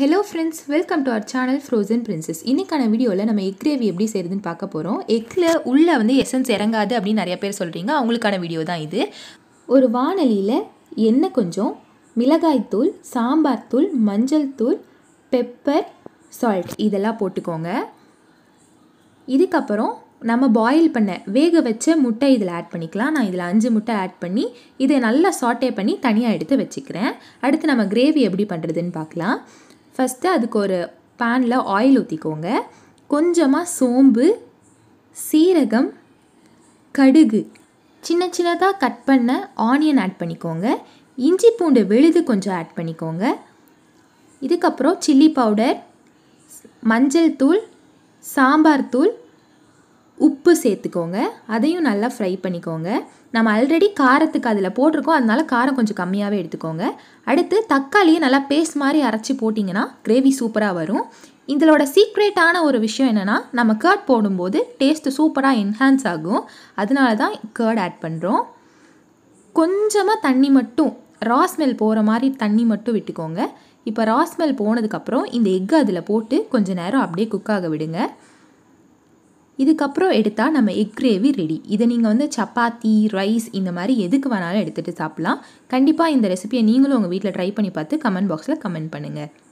hello friends welcome to our channel frozen princess இன்றைக்கான வீடியோவில் நம்ம எக் கிரேவி எப்படி செய்கிறதுன்னு பார்க்க போகிறோம் எக்கில் உள்ளே வந்து எசன்ஸ் இறங்காது அப்படின்னு நிறைய பேர் சொல்கிறீங்க அவங்களுக்கான வீடியோ தான் இது ஒரு வானலியில் எண்ணெய் கொஞ்சம் மிளகாய்த்தூள் சாம்பார் தூள் மஞ்சள் தூள் பெப்பர் சால்ட் இதெல்லாம் போட்டுக்கோங்க இதுக்கப்புறம் நம்ம பாயில் பண்ண வேக வச்ச முட்டை இதில் ஆட் பண்ணிக்கலாம் நான் இதில் அஞ்சு முட்டை ஆட் பண்ணி இதை நல்லா சாட்டே பண்ணி தனியாக எடுத்து வச்சுக்கிறேன் அடுத்து நம்ம கிரேவி எப்படி பண்ணுறதுன்னு பார்க்கலாம் ஃபஸ்ட்டு அதுக்கு ஒரு பேனில் ஆயில் ஊற்றிக்கோங்க கொஞ்சமாக சோம்பு சீரகம் கடுகு சின்ன சின்னதாக கட் பண்ண ஆனியன் ஆட் பண்ணிக்கோங்க இஞ்சி பூண்டு விழுது கொஞ்சம் ஆட் பண்ணிக்கோங்க இதுக்கப்புறம் சில்லி பவுடர் மஞ்சள் தூள் சாம்பார் தூள் உப்பு சேர்த்துக்கோங்க அதையும் நல்லா ஃப்ரை பண்ணிக்கோங்க நம்ம ஆல்ரெடி காரத்துக்கு அதில் போட்டிருக்கோம் அதனால காரம் கொஞ்சம் கம்மியாகவே எடுத்துக்கோங்க அடுத்து தக்காளியை நல்லா பேஸ்ட் மாதிரி அரைச்சி போட்டிங்கன்னா கிரேவி சூப்பராக வரும் இதோட சீக்ரெட்டான ஒரு விஷயம் என்னென்னா நம்ம கேர்ட் போடும்போது டேஸ்ட்டு சூப்பராக என்ஹான்ஸ் ஆகும் அதனால தான் கேர்ட் ஆட் பண்ணுறோம் கொஞ்சமாக தண்ணி மட்டும் ரா ஸ்மெல் போகிற மாதிரி தண்ணி மட்டும் விட்டுக்கோங்க இப்போ ரா ஸ்மெல் போனதுக்கப்புறம் இந்த எக்கு அதில் போட்டு கொஞ்சம் நேரம் அப்படியே குக்காக விடுங்க இதுக்கப்புறம் எடுத்தால் நம்ம எக் கிரேவி ரெடி இதை நீங்கள் வந்து சப்பாத்தி ரைஸ் இந்த மாதிரி எதுக்கு வேணாலும் எடுத்துகிட்டு சாப்பிட்லாம் கண்டிப்பாக இந்த ரெசிபியை நீங்களும் உங்கள் வீட்டில் ட்ரை பண்ணி பார்த்து கமெண்ட் பாக்ஸில் கமெண்ட் பண்ணுங்கள்